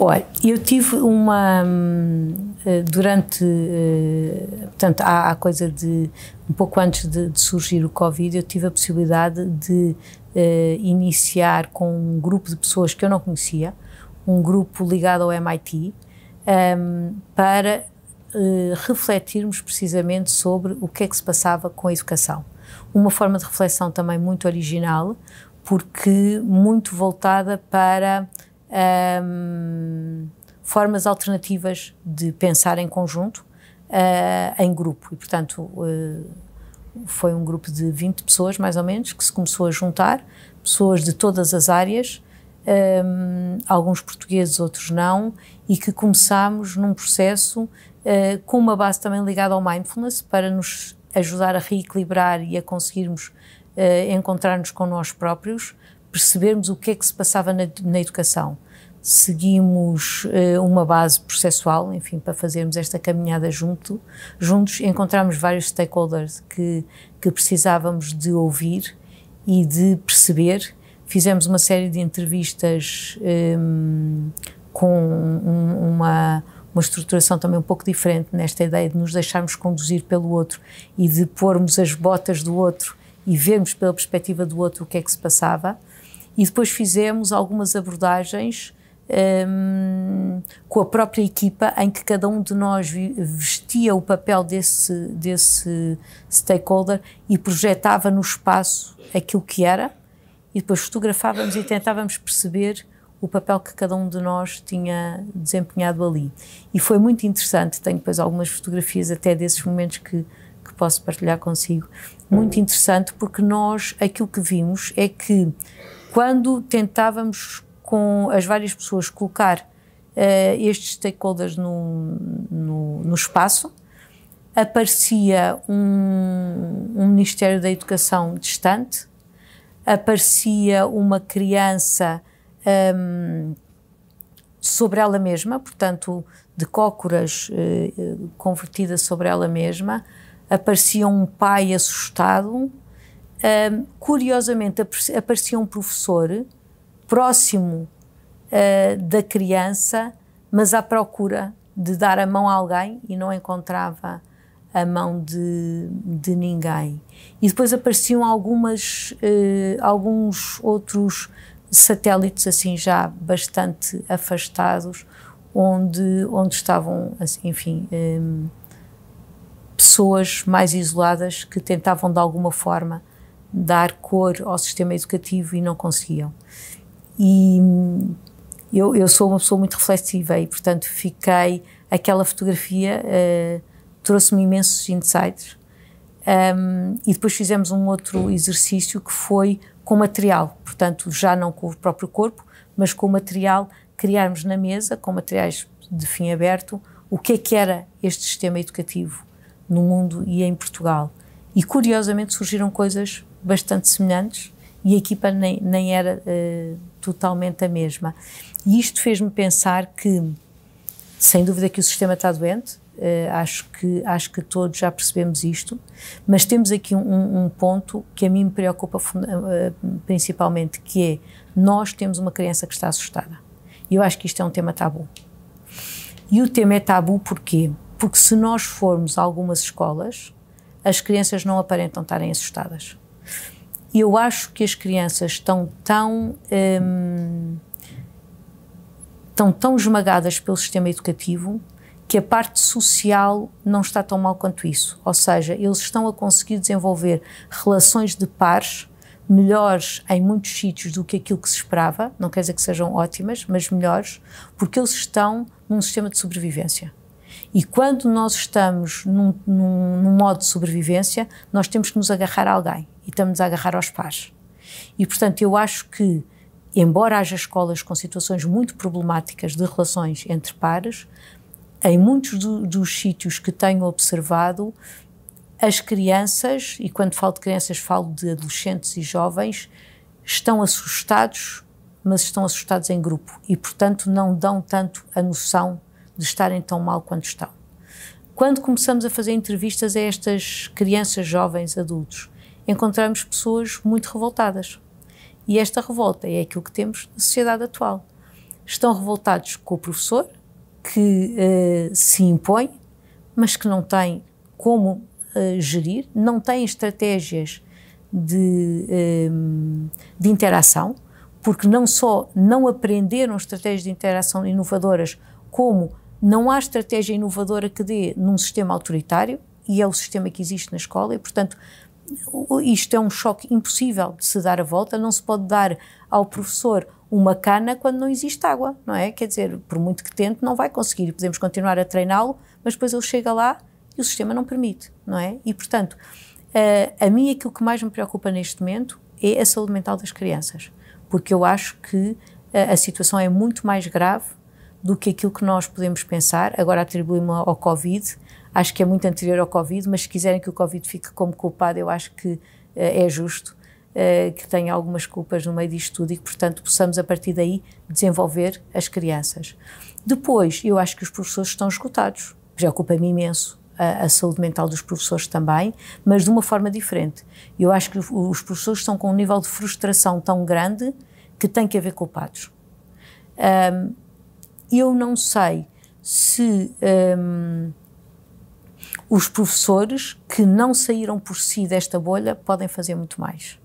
Olha, eu tive uma. Hum, eh, durante. Eh, portanto, há, coisa de. Um pouco antes de, de, surgir o Covid, eu tive a possibilidade de uh, iniciar com um grupo de pessoas que eu não conhecia, um grupo ligado ao MIT, um, para uh, refletirmos precisamente sobre o que é que se passava com a educação. Uma forma de reflexão também muito original, porque muito voltada para um, formas alternativas de pensar em conjunto, uh, em grupo. E, portanto, uh, foi um grupo de 20 pessoas, mais ou menos, que se começou a juntar, pessoas de todas as áreas, um, alguns portugueses, outros não, e que começámos num processo uh, com uma base também ligada ao mindfulness para nos ajudar a reequilibrar e a conseguirmos uh, encontrar-nos com nós próprios, percebermos o que é que se passava na, na educação. Seguimos uh, uma base processual, enfim, para fazermos esta caminhada junto, juntos. Encontramos vários stakeholders que, que precisávamos de ouvir e de perceber. Fizemos uma série de entrevistas um, ehm, com um, uma, uma estruturação também um pouco diferente nesta ideia de nos deixarmos conduzir pelo outro e de pormos as botas do outro e vermos pela perspectiva do outro o que é que se passava. E depois fizemos algumas abordagens um, com a própria equipa, em que cada um de nós vestia o papel desse, desse stakeholder e projetava no espaço aquilo que era, e depois fotografávamos e tentávamos perceber o papel que cada um de nós tinha desempenhado ali. E foi muito interessante, tenho depois algumas fotografias até desses momentos que, que posso partilhar consigo. Muito interessante porque nós, aquilo que vimos é que quando tentávamos com as várias pessoas colocar uh, estes stakeholders no, no, no espaço, aparecia um, um, Ministério da Educação distante, aparecia uma criança um, ehm, sobre ela mesma, portanto, de cócoras uh, convertida sobre ela mesma, aparecia um pai assustado, um, curiosamente, aparecia um professor próximo uh, da criança, mas à procura de dar a mão a alguém e não encontrava a mão de, de ninguém. E depois apareciam algumas, uh, alguns outros satélites assim já bastante afastados, onde, onde estavam, assim, enfim, um, pessoas mais isoladas que tentavam de alguma forma dar cor ao sistema educativo e não conseguiam. E eu, eu sou uma pessoa muito reflexiva e, portanto, fiquei. Aquela fotografia uh, trouxe-me imensos insights. Um, ehm, e depois fizemos um outro exercício que foi com material, portanto, já não com o próprio corpo, mas com material, criarmos na mesa, com materiais de fim aberto, o que é que era este sistema educativo no mundo e em Portugal. E curiosamente surgiram coisas bastante semelhantes e a equipa nem, nem era uh, totalmente a mesma. E isto fez-me pensar que, sem dúvida, que o sistema está doente. Uh, acho que acho que todos já percebemos isto, mas temos aqui um, um ponto que a mim me preocupa uh, principalmente, que é nós temos uma criança que está assustada. E eu acho que isto é um tema tabu. E o tema é tabu porquê? Porque se nós formos a algumas escolas, as crianças não aparentam estarem assustadas eu acho que as crianças estão tão. Hum, estão tão esmagadas pelo sistema educativo que a parte social não está tão mal quanto isso. Ou seja, eles estão a conseguir desenvolver relações de pares melhores em muitos sítios do que aquilo que se esperava, não quer dizer que sejam ótimas, mas melhores, porque eles estão num sistema de sobrevivência. E quando nós estamos num, num, num modo de sobrevivência, nós temos que nos agarrar a alguém e estamos a agarrar aos pais. E, portanto, eu acho que, embora haja escolas com situações muito problemáticas de relações entre pares, em muitos do, dos sítios que tenho observado, as crianças, e quando falo de crianças falo de adolescentes e jovens, estão assustados, mas estão assustados em grupo e, portanto, não dão tanto a noção de estarem tão mal quanto estão. Quando começamos a fazer entrevistas a estas crianças, jovens, adultos, encontramos pessoas muito revoltadas. E esta revolta é aquilo que temos na sociedade atual. Estão revoltados com o professor, que uh, se impõe, mas que não tem como uh, gerir, não tem estratégias de, uh, de interação, porque não só não aprenderam estratégias de interação inovadoras, como não há estratégia inovadora que dê num sistema autoritário, e é o sistema que existe na escola, e portanto isto é um choque impossível de se dar a volta, não se pode dar ao professor uma cana quando não existe água, não é? Quer dizer, por muito que tente, não vai conseguir. Podemos continuar a treiná-lo, mas depois ele chega lá e o sistema não permite, não é? E, portanto, a, eh, a mim aquilo que mais me preocupa neste momento é a saúde mental das crianças, porque eu acho que a, eh, a situação é muito mais grave do que aquilo que nós podemos pensar. Agora atribuímos ao Covid, Acho que é muito anterior ao Covid, mas se quiserem que o Covid fique como culpado, eu acho que uh, é justo uh, que tenha algumas culpas no meio disto tudo e que, portanto, possamos a partir daí desenvolver as crianças. Depois, eu acho que os professores estão escutados. Preocupa-me imenso a, a, saúde mental dos professores também, mas de uma forma diferente. Eu acho que os professores estão com um nível de frustração tão grande que tem que haver culpados. Um, eu não sei se um, os professores que não saíram por si desta bolha podem fazer muito mais.